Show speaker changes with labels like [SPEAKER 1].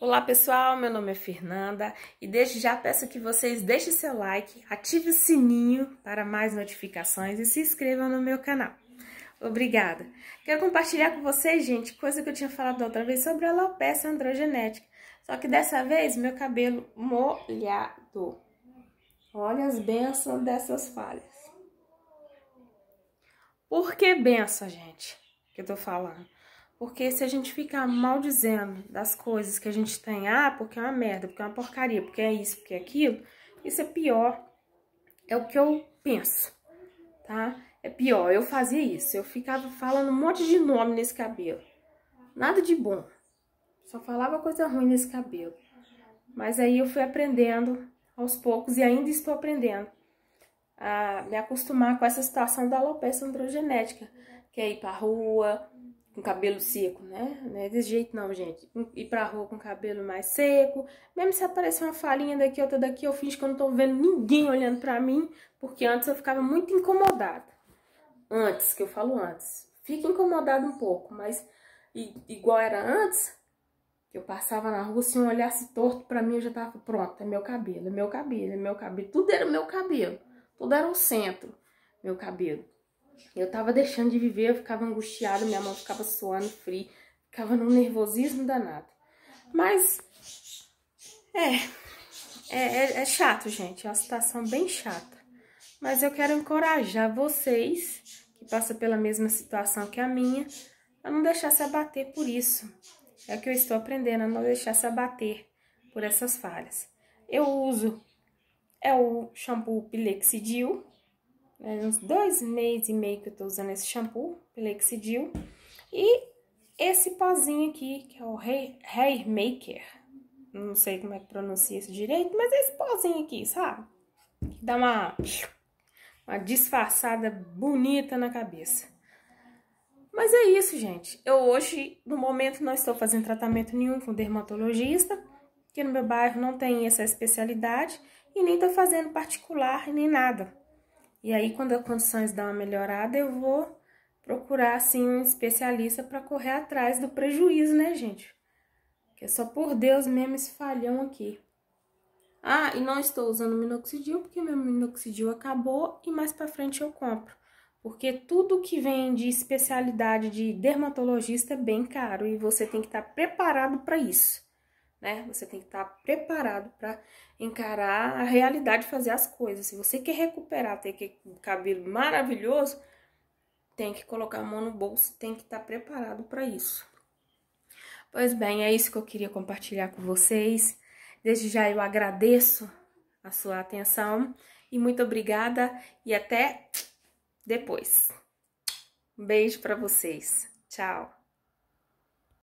[SPEAKER 1] Olá pessoal, meu nome é Fernanda e desde já peço que vocês deixem seu like, ative o sininho para mais notificações e se inscrevam no meu canal. Obrigada! Quero compartilhar com vocês, gente, coisa que eu tinha falado outra vez sobre alopecia androgenética, só que dessa vez meu cabelo molhado. Olha as bênçãos dessas falhas. Por que benção, gente, que eu tô falando? Porque se a gente ficar maldizendo das coisas que a gente tem, ah, porque é uma merda, porque é uma porcaria, porque é isso, porque é aquilo, isso é pior. É o que eu penso, tá? É pior, eu fazia isso, eu ficava falando um monte de nome nesse cabelo. Nada de bom. Só falava coisa ruim nesse cabelo. Mas aí eu fui aprendendo aos poucos e ainda estou aprendendo a me acostumar com essa situação da alopecia androgenética, que é ir pra rua, com cabelo seco, né? Não é desse jeito não, gente. Ir pra rua com cabelo mais seco. Mesmo se aparecer uma falinha daqui, outra daqui, eu finge que eu não tô vendo ninguém olhando pra mim, porque antes eu ficava muito incomodada. Antes, que eu falo antes. Fica incomodada um pouco, mas igual era antes, que eu passava na rua, se um olhasse torto pra mim, eu já tava, pronto, é meu cabelo, é meu cabelo, é meu cabelo. Tudo era meu cabelo. Tudo era o centro, meu cabelo. Eu tava deixando de viver, eu ficava angustiada, minha mão ficava suando frio, ficava num nervosismo danado. Mas é, é, é, é chato, gente, é uma situação bem chata. Mas eu quero encorajar vocês que passam pela mesma situação que a minha a não deixar se abater por isso. É o que eu estou aprendendo, a não deixar se abater por essas falhas. Eu uso é o shampoo Pilexidil, é, uns dois meses e meio que eu tô usando esse shampoo, Plexidil. E esse pozinho aqui, que é o Hair Maker. Não sei como é que pronuncia isso direito, mas é esse pozinho aqui, sabe? Que dá uma, uma disfarçada bonita na cabeça. Mas é isso, gente. Eu hoje, no momento, não estou fazendo tratamento nenhum com dermatologista, porque no meu bairro não tem essa especialidade, e nem estou fazendo particular nem nada. E aí, quando as condições dão uma melhorada, eu vou procurar, assim, um especialista para correr atrás do prejuízo, né, gente? Que é só por Deus mesmo esse falhão aqui. Ah, e não estou usando minoxidil porque meu minoxidil acabou e mais para frente eu compro. Porque tudo que vem de especialidade de dermatologista é bem caro e você tem que estar tá preparado para isso né? Você tem que estar tá preparado para encarar a realidade, fazer as coisas. Se você quer recuperar, ter que, um cabelo maravilhoso, tem que colocar a mão no bolso, tem que estar tá preparado para isso. Pois bem, é isso que eu queria compartilhar com vocês. Desde já eu agradeço a sua atenção e muito obrigada e até depois. Um beijo para vocês. Tchau.